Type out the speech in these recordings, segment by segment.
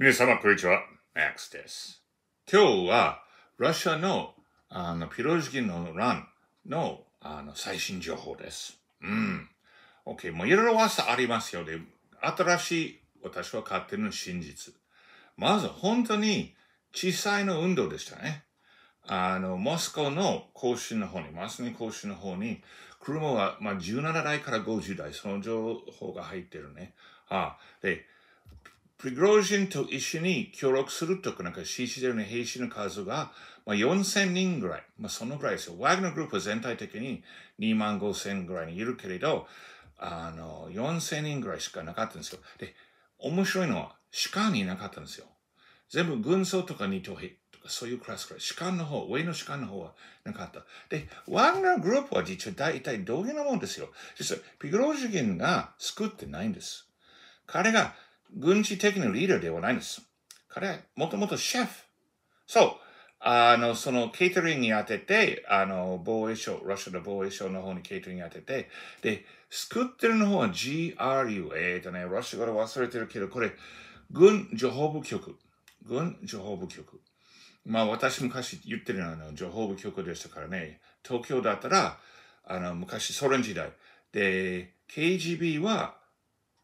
皆様、こんにちは。マックスです。今日は、ロシアの、あの、ピロジキの乱の、あの、最新情報です。うん。OK。もういろいろ噂ありますよで、新しい、私は勝手の真実。まず、本当に、小さいの運動でしたね。あの、モスコの更新の方に、マスに更新の方に、車は、まあ、17台から50台、その情報が入ってるね。ああで、プリゴロジンと一緒に協力するとか、なんか c c しの兵士の数が、まあ、4000人ぐらい。まあ、そのぐらいですよ。ワグナーグループは全体的に2万5000ぐらいにいるけれど、あの、4000人ぐらいしかなかったんですよ。で、面白いのは、士官にいなかったんですよ。全部軍曹とか二等兵とかそういうクラスから、士官の方、上の士官の方はなかった。で、ワグナーグループは実は大体同義なもんですよ。実は、ピグロジギンが救ってないんです。彼が軍事的なリーダーではないんです。彼はもともとシェフ。そう。あの、そのケータリングに当てて、あの、防衛省、ロシアの防衛省の方にケータリングに当てて、で、作ってるの方は GRU、えっ、ー、とね、ロシア語で忘れてるけど、これ、軍情報部局。軍情報部局。まあ、私昔言ってるのは、情報部局でしたからね、東京だったら、あの、昔ソ連時代。で、KGB は、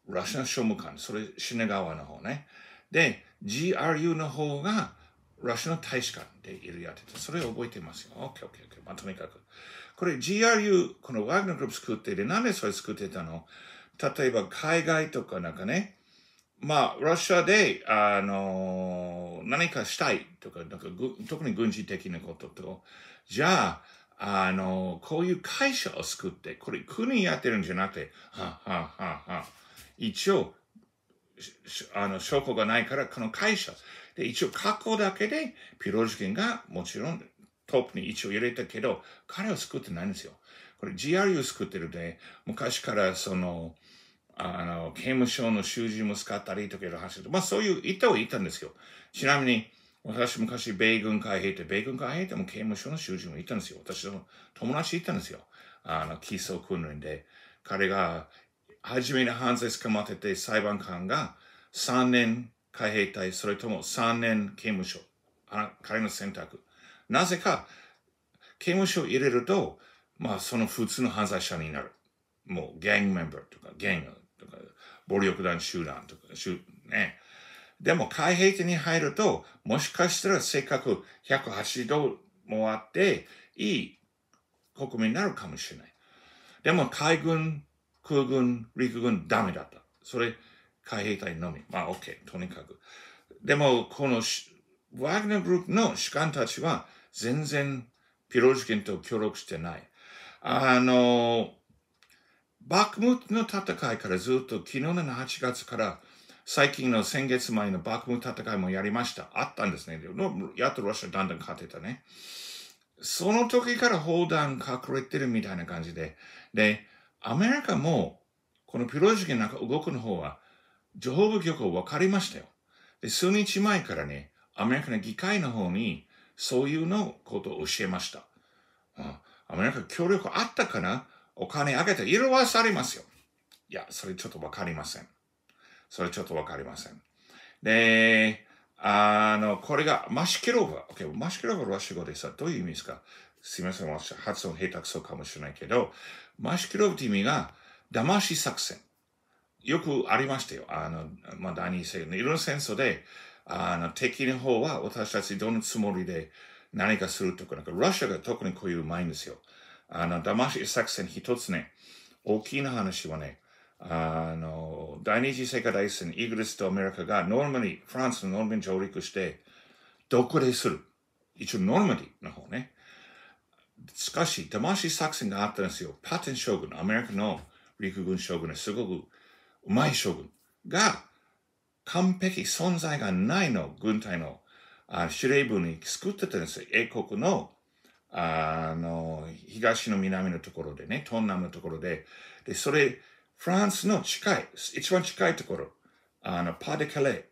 ラシナ商務官、それ品川の方ね。で、GRU の方がラシナ大使館でいるやってそれを覚えてますよ。OK、OK、OK。まあ、とにかく。これ GRU、このワグナーグループ作ってて、なんでそれ作ってたの例えば海外とかなんかね、まあ、ロシアで、あの、何かしたいとか、なんか、特に軍事的なことと、じゃあ、あの、こういう会社を作って、これ国やってるんじゃなくて、はははは一応、あの、証拠がないから、この会社、で、一応過去だけで、ピロ事件がもちろんトップに一応入れたけど、彼を救ってないんですよ。これ GRU を救ってるで、昔からその、あの、刑務所の囚人も使ったりとかいう話まあそういう言ったは言ったんですよ。ちなみに、私昔米軍海兵って、米軍海兵っても刑務所の囚人もいたんですよ。私の友達いたんですよ。あの、基礎訓練で。彼が初めに犯罪捕まってて裁判官が3年海兵隊、それとも3年刑務所。彼の選択。なぜか、刑務所入れると、まあ、その普通の犯罪者になる。もう、ギャングメンバーとか、ギャングとか、暴力団集団とか、ね。でも、海兵隊に入ると、もしかしたらせかく180度もあって、いい国民になるかもしれない。でも、海軍空軍、陸軍ダメだった。それ、海兵隊のみ。まあ、OK、とにかく。でも、この、ワグネルグループの主官たちは、全然、ピロジ件ンと協力してない。あの、バクムトの戦いからずっと、昨日の8月から、最近の先月前のバクム戦いもやりました。あったんですね。やっとロシアだんだん勝てたね。その時から砲弾隠れてるみたいな感じで。で、アメリカも、このピロジんの動くの方は、情報部局分かりましたよ。で、数日前からね、アメリカの議会の方に、そういうのことを教えました。うん、アメリカ協力あったかなお金あげて、色はされますよ。いや、それちょっとわかりません。それちょっとわかりません。で、あの、これがマシケロブ。オッケー、マシケロブはロシア語でさ、どういう意味ですかすみません、発音下手くそかもしれないけど、マシキロブという意味が、騙し作戦。よくありましたよ。あの、まあ、第二世紀いろんな戦争で、あの、敵の方は私たちどのつもりで何かするとか、なんか、ロシアが特にこういううまいんですよ。あの、騙し作戦一つね、大きな話はね、あの、第二次世界大戦、イギリスとアメリカがノルマに、フランスのノルマに上陸して、独立する一応ノルマディの方ね。しかし、騙し作戦があったんですよ。パテン将軍、アメリカの陸軍将軍ですごくうまい将軍が完璧存在がないの軍隊のあ司令部に作ってたんですよ。英国のあの東の南のところでね、東南のところで。で、それ、フランスの近い、一番近いところ、あのパデカレー、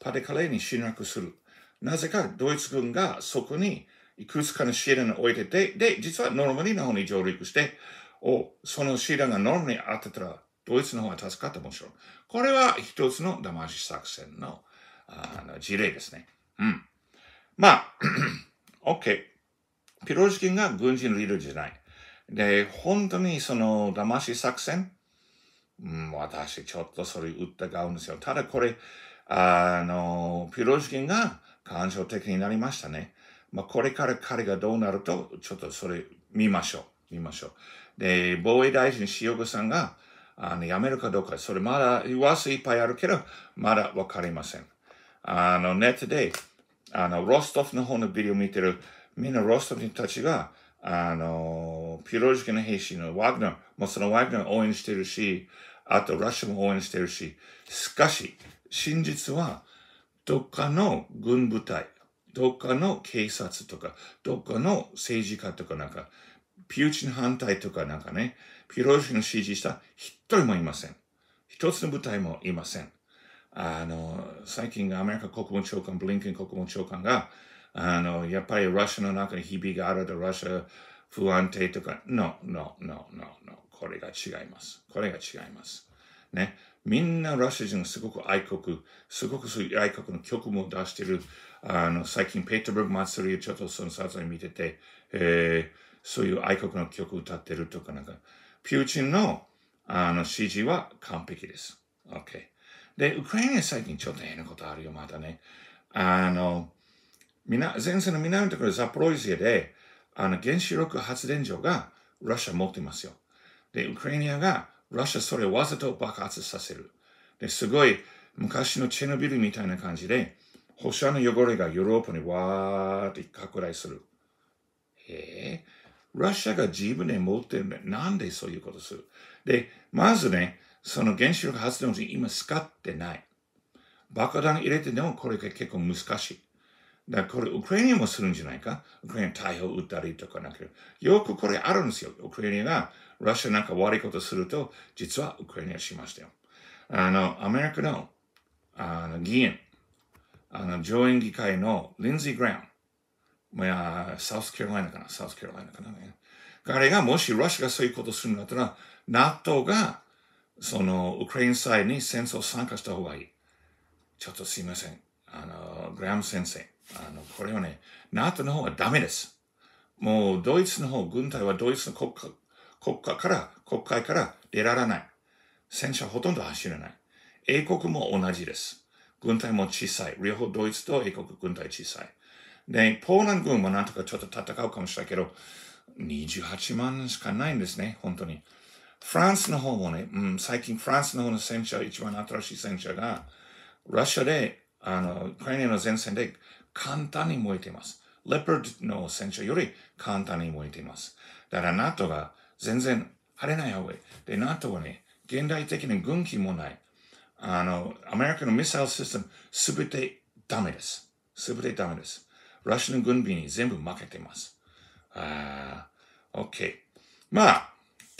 パデカレーに侵略する。なぜかドイツ軍がそこにいくつかのシーランを置いてて、で、実はノルマに日本に上陸して、お、そのシーランがノルマに当てたら、ドイツの方が助かったもちろん。これは一つの騙し作戦のあの事例ですね。うん。まあ、OK ピロジキンが軍人のリーダーじゃない。で、本当にその騙し作戦、うん、私ちょっとそれ疑うんですよ。ただこれ、あの、ピロジキンが感傷的になりましたね。まあ、これから彼がどうなると、ちょっとそれ見ましょう。見ましょう。で、防衛大臣塩子さんが、あの、辞めるかどうか、それまだ噂いっぱいあるけど、まだわかりません。あの、ネットで、あの、ロストフの方のビデオ見てる、みんなロストフ人たちが、あの、ピュロジキの兵士のワグナー、もうそのワグナーを応援してるし、あとラッシュも応援してるし、しかし、真実は、どっかの軍部隊、どっかの警察とか、どっかの政治家とかなんか、ピューチン反対とかなんかね、ピロシの支持した一人もいません。一つの部隊もいません。あの、最近アメリカ国務長官、ブリンケン国務長官が、あの、やっぱりロシアの中にひびがあると、ロシア不安定とか、no, no, no, no, no, これが違います。これが違います。ね。みんなロシア人すごく愛国、すごくそういう愛国の曲も出してる。あの、最近ペイトブルグ祭りをちょっとその撮影見てて、えー、そういう愛国の曲歌ってるとかなんか、ピューチンのあの指示は完璧です。OK。で、ウクライナ最近ちょっと変なことあるよ、まだね。あの、みな前線の南のところザポロイゼで、あの、原子力発電所がロシア持ってますよ。で、ウクライナがロシアそれをわざと爆発させる。で、すごい昔のチェノビルみたいな感じで、放射の汚れがヨーロッパにわーって拡大する。へえー、ロシアが自分で持ってるんだなんでそういうことするで、まずね、その原子力発電所今使ってない。爆弾入れてでもこれが結構難しい。だからこれ、ウクライナもするんじゃないかウクライナ大砲撃ったりとかなければ。よくこれあるんですよ。ウクライナが、ロシアなんか悪いことすると、実はウクライナしましたよ。あの、アメリカの、あの、議員、あの、上院議会のリンズィ・グラウン。まあ、サウスカロライナかなサウスカロライナかなね。彼がもしロシアがそういうことするんだったら、NATO が、その、ウクライナサイに戦争参加した方がいい。ちょっとすいません。あの、グラム先生。あの、これはね、NATO の方はダメです。もう、ドイツの方、軍隊はドイツの国家、国家から、国会から出られない。戦車ほとんど走れない。英国も同じです。軍隊も小さい。両方ドイツと英国軍隊小さい。で、ポーランド軍もなんとかちょっと戦うかもしれないけど、28万しかないんですね、本当に。フランスの方もね、うん、最近フランスの方の戦車、一番新しい戦車が、ロシアで、あの、ウクライナの前線で簡単に燃えています。レパードの戦車より簡単に燃えています。だから NATO が全然晴れない方がいい。で、NATO はね、現代的に軍機もない。あの、アメリカのミサイルシステム、すべてダメです。すべてダメです。ロシアの軍備に全部負けています。あー、OK。まあ、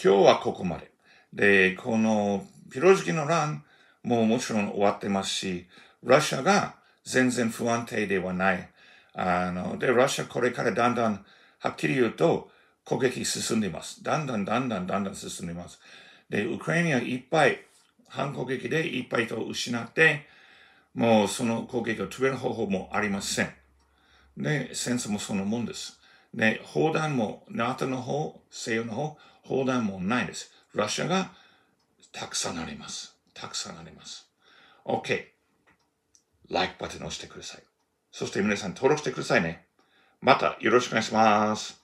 今日はここまで。で、この、ピロジキの乱ももちろん終わってますし、ロシアが全然不安定ではない。あの、で、ロシアこれからだんだん、はっきり言うと、攻撃進んでいます。だんだんだんだんだんだん進んでいます。で、ウクライナいっぱい、反攻撃でいっぱいと失って、もうその攻撃を止める方法もありません。で、戦争もそのもんです。で、砲弾も、NATO の方、西洋の方、砲弾もないです。ロシアがたくさんあります。たくさんあります。OK。Like ボタンを押してください。そして皆さん登録してくださいね。またよろしくお願いします。